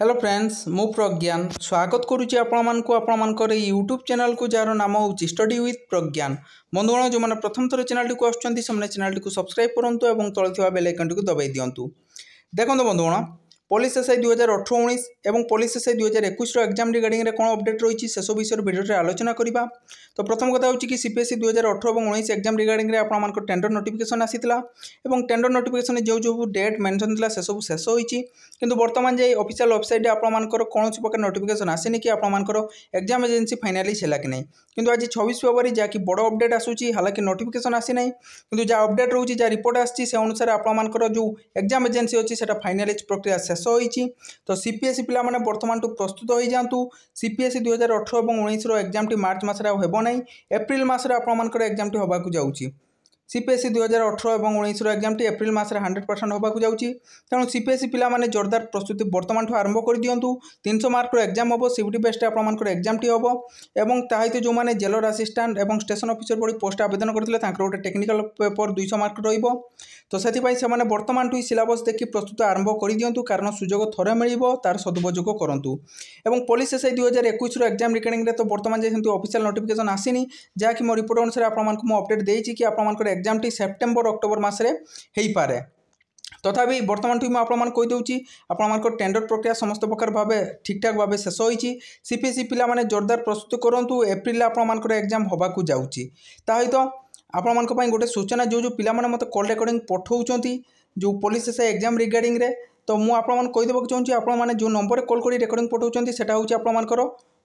hello friends ମୁଁ ପ୍ରଜ୍ଞାନ ସ୍ୱାଗତ କରୁଛି ଆପଣମାନଙ୍କୁ ଆପଣମାନଙ୍କର ଏଇ ୟୁଟ୍ୟୁବ୍ ଚ୍ୟାନେଲ୍କୁ ଯାହାର ନାମ ହେଉଛି ଷ୍ଟଡି ୱିଥ୍ ପ୍ରଜ୍ଞାନ ବନ୍ଧୁଗଣ ଯେଉଁମାନେ ପ୍ରଥମ ଥର ଚ୍ୟାନେଲ୍ଟିକୁ ଆସୁଛନ୍ତି ସେମାନେ ଚ୍ୟାନେଲ୍ଟିକୁ ସବସ୍କ୍ରାଇବ୍ କରନ୍ତୁ ଏବଂ ତଳେ ଥିବା ବେଲ୍ ଆଇକନ୍ଟିକୁ ଦବାଇ ଦିଅନ୍ତୁ ଦେଖନ୍ତୁ ବନ୍ଧୁଗଣ পলিশ এসআই দু হাজার অঠর উনিশ এবং পলিশ এসআই দু হাজার একুশর এক্সাম রিগার্ডিংরে কোণ অপডেট রয়েছে সেসব বিষয়ে ভিডিওটি আলোচনা করা তো প্রথম কথা হচ্ছে কি সিপিএসসি দু হাজার অঠর এবং উনিশ এক্সাম রিগার্ডিংরে আপনার টেন্ডর নোটিফিকেসন আসিলা এবং টেন্ডর নোটিফিকেসন যে যে ডেট মেনশন লা সেসব শেষ হয়েছে কিন্তু বর্তমান যে অফিসিয়াল ওয়েবসাইটে আপনার কৌশি প্রকার নোটিফিকেসন আসেনি কি আপনার এক্সাম এজেন্সি ফাইনালিজ হল কি না কিন্তু আজ ছবিশ ফেব্রুয়ারি যা কি বড় অপডেট আসুচি হালাকি নোটিফিকেসন আসি না কিন্তু যা অপডেট রয়েছে যা রিপোর্ট আসছে সে অনুসারে আপনার যে এক্সাম এজেন্সি অছে সেটা ফাইনালিজ প্রক্রিয়া শেষ ଶେଷ ହୋଇଛି ତ ସିପିଏସ୍ସି ପିଲାମାନେ ବର୍ତ୍ତମାନଠୁ ପ୍ରସ୍ତୁତ ହୋଇଯାଆନ୍ତୁ ସିପିଏସ୍ସି ଦୁଇ ହଜାର ଅଠର ଏବଂ ଉଣେଇଶର ଏକ୍ଜାମ୍ଟି ମାର୍ଚ୍ଚ ମାସରେ ଆଉ ହେବ ନାହିଁ ଏପ୍ରିଲ ମାସରେ ଆପଣମାନଙ୍କର ଏକ୍ଜାମ୍ଟି ହେବାକୁ ଯାଉଛି সিপিএসসি দুই হাজার অঠর এবং উনিশর এক্সামটি এপ্রিল মাসের হন্ড্রেড পরসেন্ট হওয়া যাচ্ছে তেমন সিপিএসসি পিলামানে জোরদার প্রস্তুতি বর্তমান আরম্ভ করে দিও তিনশো মার্কর এক্সাম হব সিভিটি বেস্টে আপনার এক্সামটি হব এবং তাহিত যে জেলর আসিষ্টাট এবং স্টেসন অফিসর ভি পোস্ট আবেদন করে তাঁর গোটে টেকনিকাল পেপর দুইশো মার্ক রহব তো সেপাই সে বর্তমানঠু সিলাবস দেখি প্রস্তুতি আরম্ভ করে দিও কারণ সুযোগ থরে মিলব তার সদুপযোগ করতু এবং পুলিশ এসআই দুই হাজার একুশর এক্সাম রিগার্ডিংরে তো বর্তমান যে সেমতি অফিসিয়াল নোটিফিকেসন আসিনি যা কি মো রিপোর্ট অনুসারে আপনার মু অপডেট দিয়েছি কি আপনার ଏକ୍ଜାମଟି ସେପ୍ଟେମ୍ବର ଅକ୍ଟୋବର ମାସରେ ହୋଇପାରେ তথাপি বর্তমানটি মু আপনার কইদেছি আপনার টেন্ডর প্রক্রিয়া সমস্ত প্রকার ভাবে ঠিকঠাক ভাবে শেষ হয়েছি সিপিএসসি e পিলা মানে জোরদার প্রস্তুতি করতু এপ্রিলে আপনার এক্জাম হওয়া যাচ্ছি তা সহ আপনার গোটে সূচনা যে যে পিলা মানে মতো কল রেকর্ডিং পঠাউছেন যে পুলিশ সে এক্জাম রিগার্ডিংরে তো মু আপনার কইদেবাকে চাহুছি আপনার যে নম্বরে কল করে রেকর্ডিং পঠাউছেন সেটা হচ্ছে আপনার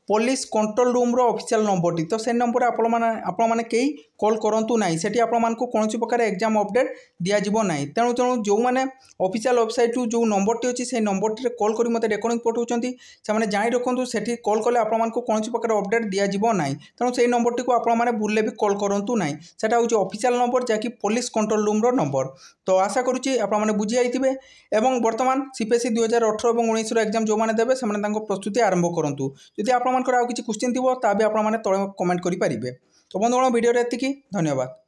ପୋଲିସ କଣ୍ଟ୍ରୋଲ ରୁମ୍ର ଅଫିସିଆଲ ନମ୍ବରଟି ତ ସେ ନମ୍ବରରେ ଆପଣମାନେ ଆପଣମାନେ କେହି କଲ୍ କରନ୍ତୁ ନାହିଁ ସେଠି ଆପଣମାନଙ୍କୁ କୌଣସି ପ୍ରକାର ଏକ୍ଜାମ୍ ଅପଡ଼େଟ୍ ଦିଆଯିବ ନାହିଁ ତେଣୁ ତେଣୁ ଯେଉଁମାନେ ଅଫିସିଆଲ ୱେବସାଇଟ୍ରୁ ଯେଉଁ ନମ୍ବରଟି ଅଛି ସେହି ନମ୍ବରଟିରେ କଲ୍ କରି ମୋତେ ରେକର୍ଡ଼ିଂ ପଠାଉଛନ୍ତି ସେମାନେ ଜାଣି ରଖନ୍ତୁ ସେଠି କଲ୍ କଲେ ଆପଣମାନଙ୍କୁ କୌଣସି ପ୍ରକାର ଅପଡ଼େଟ୍ ଦିଆଯିବ ନାହିଁ ତେଣୁ ସେହି ନମ୍ବରଟିକୁ ଆପଣମାନେ ଭୁଲରେ ବି କଲ୍ କରନ୍ତୁ ନାହିଁ ସେଟା ହେଉଛି ଅଫିସିଆଲ ନମ୍ବର ଯାହାକି ପୋଲିସ କଣ୍ଟ୍ରୋଲ ରୁମ୍ର ନମ୍ବର ତ ଆଶା କରୁଛି ଆପଣମାନେ ବୁଝିଯାଇଥିବେ ଏବଂ ବର୍ତ୍ତମାନ ସିପିଏସ୍ସି ଦୁଇହଜାର ଅଠର ଏବଂ ଉଣେଇଶର ଏକ୍ଜାମ୍ ଯେଉଁମାନେ ଦେବେ ସେମାନେ ତାଙ୍କ ପ୍ରସ୍ତୁତି ଆରମ୍ଭ କରନ୍ତୁ ଯଦି ଆପଣ ଆପଣମାନଙ୍କର ଆଉ କିଛି କୋଶ୍ଚିନ୍ ଥିବ ତାହା ବି ଆପଣମାନେ ତଳେ କମେଣ୍ଟ କରିପାରିବେ ତ ବନ୍ଧୁଗଣ ଭିଡ଼ିଓରେ ଏତିକି ଧନ୍ୟବାଦ